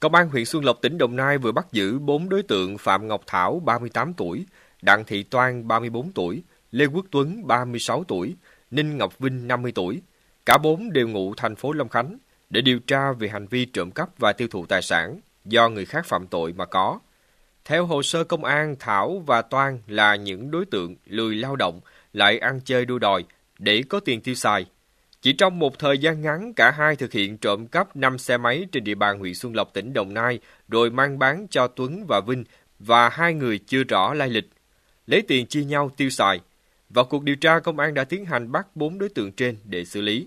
Công an huyện Xuân Lộc, tỉnh Đồng Nai vừa bắt giữ 4 đối tượng Phạm Ngọc Thảo, 38 tuổi, Đặng Thị Toan, 34 tuổi, Lê Quốc Tuấn, 36 tuổi, Ninh Ngọc Vinh, 50 tuổi. Cả bốn đều ngụ thành phố Long Khánh để điều tra về hành vi trộm cắp và tiêu thụ tài sản do người khác phạm tội mà có. Theo hồ sơ công an, Thảo và Toan là những đối tượng lười lao động, lại ăn chơi đua đòi để có tiền tiêu xài chỉ trong một thời gian ngắn, cả hai thực hiện trộm cắp 5 xe máy trên địa bàn huyện Xuân Lộc, tỉnh Đồng Nai, rồi mang bán cho Tuấn và Vinh và hai người chưa rõ lai lịch. Lấy tiền chia nhau tiêu xài. Vào cuộc điều tra, công an đã tiến hành bắt 4 đối tượng trên để xử lý.